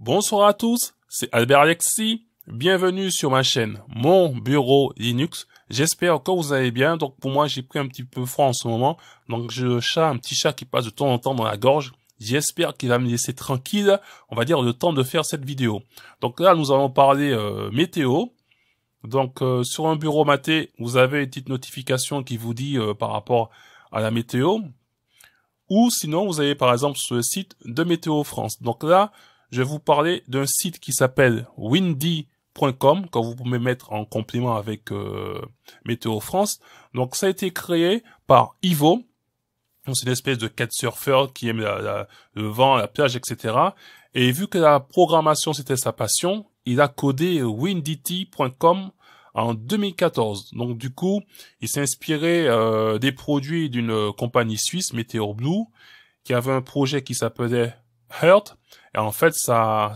Bonsoir à tous, c'est Albert Alexis. Bienvenue sur ma chaîne Mon Bureau Linux. J'espère que vous allez bien. Donc pour moi, j'ai pris un petit peu froid en ce moment. Donc j'ai le chat, un petit chat qui passe de temps en temps dans la gorge. J'espère qu'il va me laisser tranquille, on va dire, le temps de faire cette vidéo. Donc là, nous allons parler euh, météo. Donc euh, sur un bureau maté, vous avez une petite notification qui vous dit euh, par rapport à la météo. Ou sinon, vous avez par exemple sur le site de Météo France. Donc là, je vais vous parler d'un site qui s'appelle windy.com, que vous pouvez mettre en complément avec euh, Météo France. Donc ça a été créé par Ivo, c'est une espèce de cat surfer qui aime le vent, la plage, etc. Et vu que la programmation c'était sa passion, il a codé windy.com en 2014. Donc du coup, il s'est inspiré euh, des produits d'une euh, compagnie suisse, Météo Blue, qui avait un projet qui s'appelait Hurt, et en fait, ça,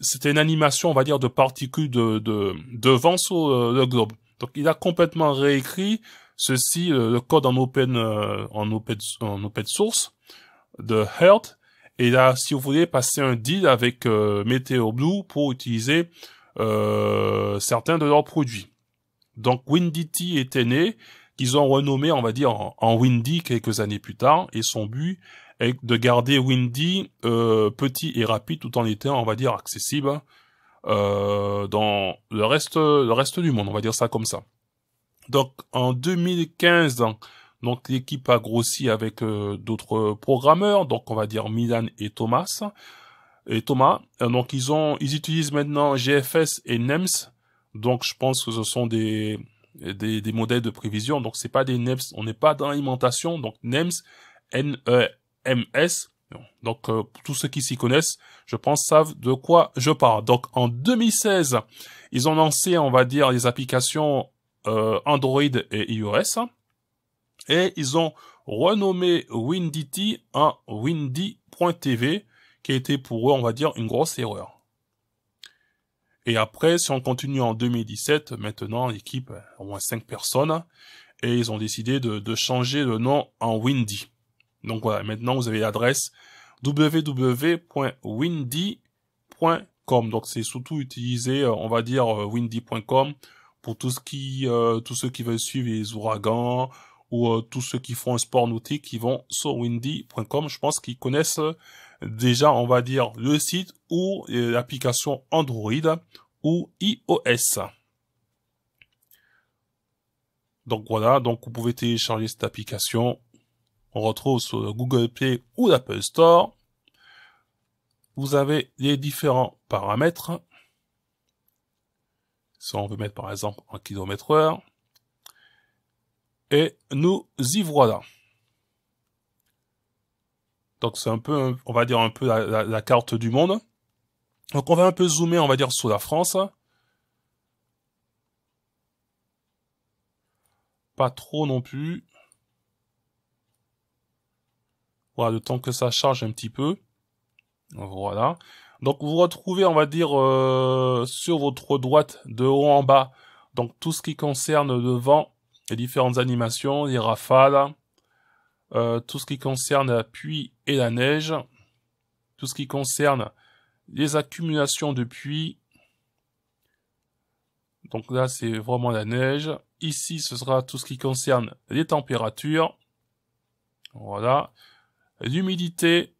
c'était une animation, on va dire, de particules de, de, de vent sur euh, le, globe. Donc, il a complètement réécrit ceci, euh, le, code en open, euh, en open, en open source de Heart. Et là, si vous voulez, passer un deal avec Meteor Blue pour utiliser euh, certains de leurs produits. Donc, Windity était né, qu'ils ont renommé, on va dire, en Windy quelques années plus tard, et son but et de garder Windy euh, petit et rapide tout en étant, on va dire, accessible euh, dans le reste, le reste du monde, on va dire ça comme ça. Donc en 2015, donc l'équipe a grossi avec euh, d'autres programmeurs, donc on va dire Milan et Thomas. Et Thomas, donc ils ont, ils utilisent maintenant GFS et NEMS. Donc je pense que ce sont des des, modèles de prévision. Donc c'est pas des NEMS, on n'est pas dans l'alimentation. Donc NEMS, N E MS. Donc euh, tous ceux qui s'y connaissent, je pense, savent de quoi je parle. Donc en 2016, ils ont lancé, on va dire, les applications euh, Android et iOS. Et ils ont renommé WindyT en Windy.tv, qui a été pour eux, on va dire, une grosse erreur. Et après, si on continue en 2017, maintenant l'équipe, au moins 5 personnes, et ils ont décidé de, de changer le nom en Windy. Donc voilà, maintenant vous avez l'adresse www.windy.com. Donc c'est surtout utilisé, euh, on va dire euh, windy.com pour tout ce qui, euh, tous ceux qui veulent suivre les ouragans ou tous ceux qui font un sport nautique qui vont sur windy.com. Je pense qu'ils connaissent déjà, on va dire, le site ou l'application Android ou iOS. Donc voilà, donc vous pouvez télécharger cette application on retrouve sur Google Play ou l'Apple Store. Vous avez les différents paramètres. Si on veut mettre par exemple en kilomètre heure. Et nous y voilà. Donc c'est un peu, on va dire un peu la, carte du monde. Donc on va un peu zoomer, on va dire sur la France. Pas trop non plus. Voilà, le temps que ça charge un petit peu. Voilà. Donc vous retrouvez, on va dire, euh, sur votre droite, de haut en bas, donc tout ce qui concerne le vent, les différentes animations, les rafales, euh, tout ce qui concerne la pluie et la neige, tout ce qui concerne les accumulations de pluie. Donc là, c'est vraiment la neige. Ici, ce sera tout ce qui concerne les températures. Voilà l'humidité,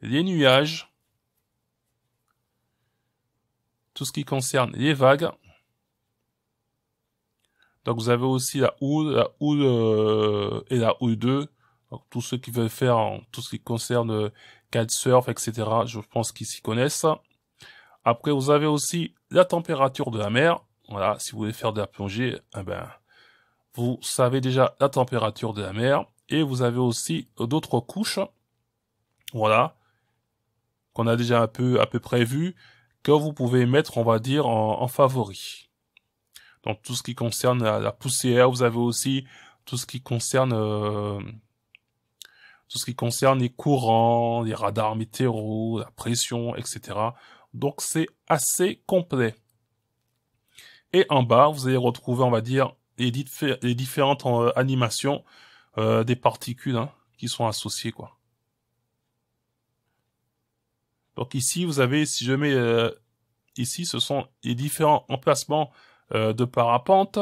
les nuages, tout ce qui concerne les vagues. Donc vous avez aussi la houle, la houle euh, et la houle 2. Donc tous ceux qui veulent faire tout ce qui concerne cad surf, etc. Je pense qu'ils s'y connaissent. Après vous avez aussi la température de la mer. Voilà, si vous voulez faire de la plongée, eh ben, vous savez déjà la température de la mer et vous avez aussi euh, d'autres couches, voilà, qu'on a déjà un peu à peu près vu, que vous pouvez mettre, on va dire, en, favori. Donc tout ce qui concerne la, poussière, vous avez aussi tout ce qui concerne euh, tout ce qui concerne les courants, les radars météoraux, la pression, etc. Donc c'est assez complet. Et en bas, vous allez retrouver, on va dire, les, différentes euh, animations euh, des particules hein, qui sont associées quoi. Donc ici vous avez si je mets euh, ici ce sont les différents emplacements euh, de parapente.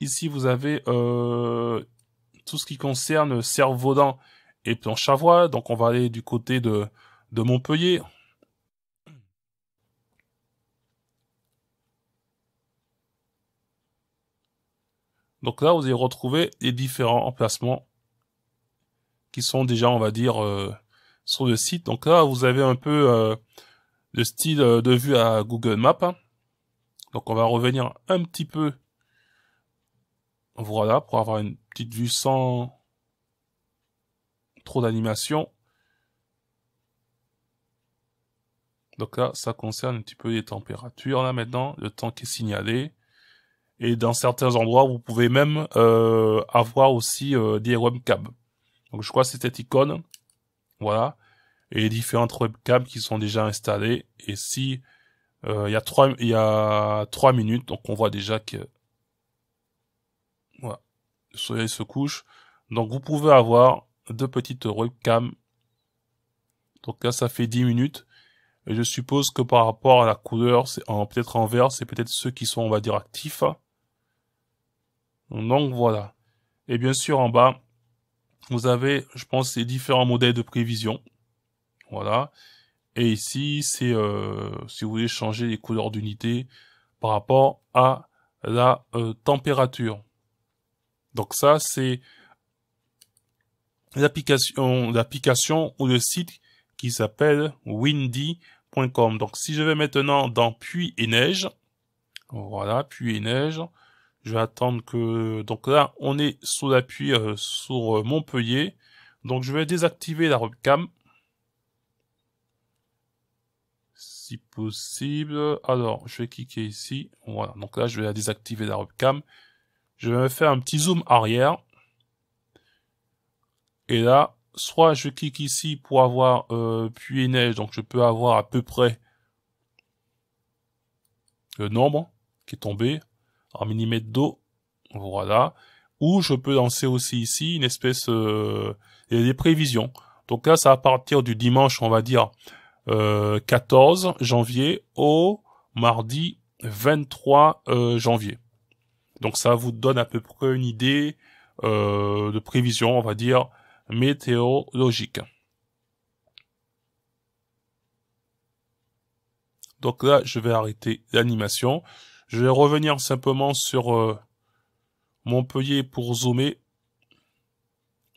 Ici vous avez tout ce qui concerne Cervaudan et Planche Donc on va aller du côté de, de Montpellier. Donc là, vous allez retrouver les différents emplacements qui sont déjà, on va dire, euh, sur le site. Donc là, vous avez un peu euh, le style euh, de vue à Google Maps. Donc on va revenir un petit peu. Voilà, pour avoir une petite vue sans trop d'animation. Donc là, ça concerne un petit peu les températures là maintenant, le temps qui est signalé et dans certains endroits vous pouvez même euh, avoir aussi euh, des webcams. Donc je crois que c'est cette icône, voilà, et les différentes webcams qui sont déjà installées. Et si euh, il y a trois il trois minutes, donc on voit déjà que voilà, le soleil se couche. Donc vous pouvez avoir deux petites webcams. Donc là ça fait 10 minutes. Et je suppose que par rapport à la couleur, c'est peut-être en vert, c'est peut-être ceux qui sont on va dire actifs. Donc voilà. Et bien sûr, en bas, vous avez, je pense, les différents modèles de prévision. Voilà. Et ici, c'est euh, si vous voulez changer les couleurs d'unité par rapport à la euh, température. Donc ça, c'est l'application, l'application ou le site qui s'appelle windy.com. Donc si je vais maintenant dans Puits et neige, voilà, puits et neige, je vais attendre que... Donc là, on est sous l'appui euh, sur euh, Montpellier. Donc je vais désactiver la webcam. Si possible. Alors, je vais cliquer ici. Voilà, donc là, je vais désactiver la webcam. Je vais faire un petit zoom arrière. Et là, soit je clique ici pour avoir euh, pluie et neige, donc je peux avoir à peu près le nombre qui est tombé en millimètre d'eau. Voilà. Ou je peux lancer aussi ici une espèce euh, des prévisions. Donc là, ça à partir du dimanche, on va dire, 14 euh, janvier au mardi 23 euh, janvier. Donc ça vous donne à peu près une idée euh, de prévision, on va dire, météorologique. Donc là, je vais arrêter l'animation. Je vais revenir simplement sur euh, Montpellier pour zoomer,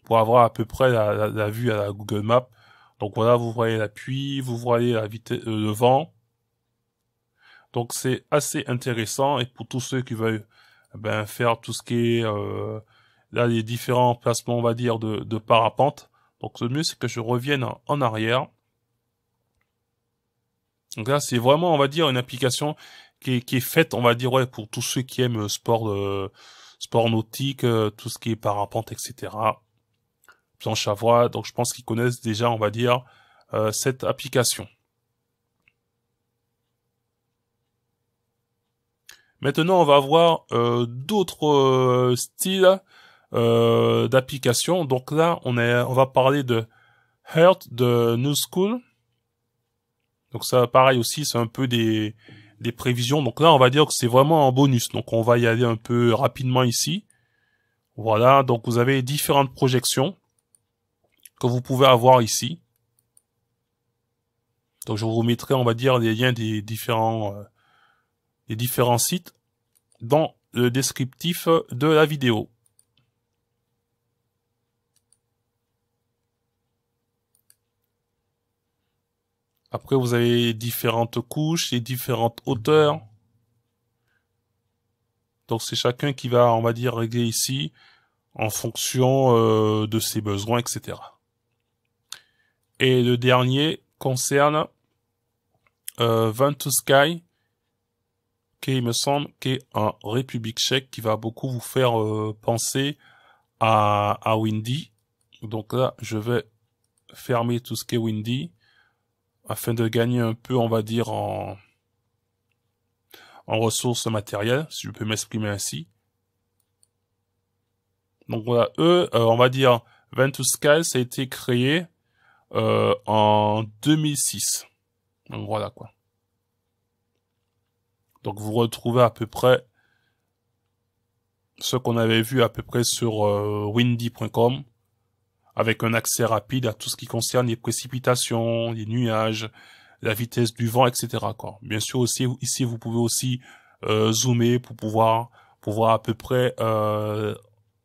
pour avoir à peu près la, vue à la Google Map. Donc voilà, vous voyez la pluie, vous voyez la vitesse, euh, le vent. Donc c'est assez intéressant et pour tous ceux qui veulent eh ben, faire tout ce qui est euh, là les différents placements on va dire de, de parapente. Donc le mieux c'est que je revienne en arrière. Donc là c'est vraiment on va dire une application qui est, qui faite, on va dire, ouais, pour tous ceux qui aiment euh, sport, euh, sport nautique, euh, tout ce qui est parapente, etc. Planche à Donc, je pense qu'ils connaissent déjà, on va dire, cette application. Maintenant, on va voir d'autres styles d'applications. Donc là, on, est, on va parler de Hurt de New School. Donc ça, pareil aussi, c'est un peu des, des prévisions. Donc là, on va dire que c'est vraiment un bonus. Donc on va y aller un peu rapidement ici. Voilà, donc vous avez différentes projections que vous pouvez avoir ici. Donc je vous mettrai, on va dire, les liens des différents, euh, des différents sites dans le descriptif de la vidéo. Après, vous avez différentes couches et différentes hauteurs. Donc c'est chacun qui va, on va dire, régler ici en fonction euh, de ses besoins, etc. Et le dernier concerne euh, Sky, qui il me semble qui est en République tchèque, qui va beaucoup vous faire euh, penser à, à Windy. Donc là, je vais fermer tout ce qui est Windy afin de gagner un peu, on va dire, en, en ressources matérielles, si je peux m'exprimer ainsi. Donc voilà, eux, euh, on va dire, Ventus ça a été créé euh, en 2006. Donc voilà quoi. Donc vous retrouvez à peu près ce qu'on avait vu à peu près sur euh, windy.com avec un accès rapide à tout ce qui concerne les précipitations, les nuages, la vitesse du vent, etc. Quoi. Bien sûr aussi ici vous pouvez aussi euh, zoomer pour pouvoir voir à peu près euh,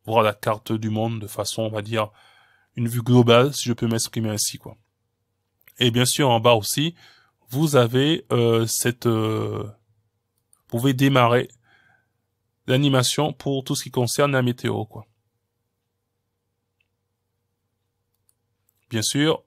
voir la carte du monde de façon on va dire une vue globale si je peux m'exprimer ainsi quoi. Et bien sûr en bas aussi vous avez euh, cette vous pouvez démarrer l'animation pour tout ce qui concerne la météo quoi. Bien sûr,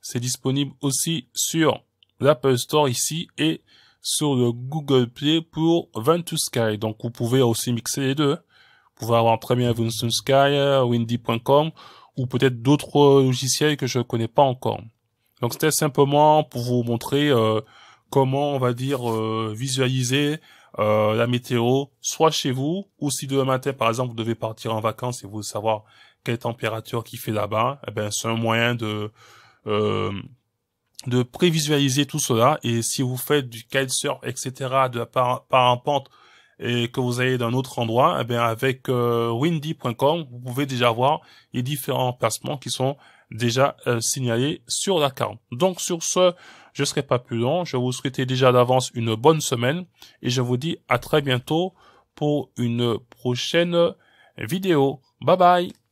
c'est disponible aussi sur l'Apple Store ici et sur le Google Play pour Ventusky. Donc vous pouvez aussi mixer les deux. Vous pouvez avoir très bien Ventusky, euh, Windy.com ou peut-être d'autres logiciels que je ne connais pas encore. Donc c'était simplement pour vous montrer euh, comment on va dire euh, visualiser la météo, soit chez vous, ou si demain matin par exemple vous devez partir en vacances et vous savoir quelle température qu'il fait là-bas, eh ben c'est un moyen de euh, de prévisualiser tout cela. Et si vous faites du kitesurf, etc., de la par pente et que vous allez d'un autre endroit, eh bien avec euh, windy.com, vous pouvez déjà voir les différents placements qui sont déjà euh, signalés sur la carte. Donc sur ce, je ne serai pas plus long. Je vous souhaite déjà d'avance une bonne semaine et je vous dis à très bientôt pour une prochaine vidéo. Bye bye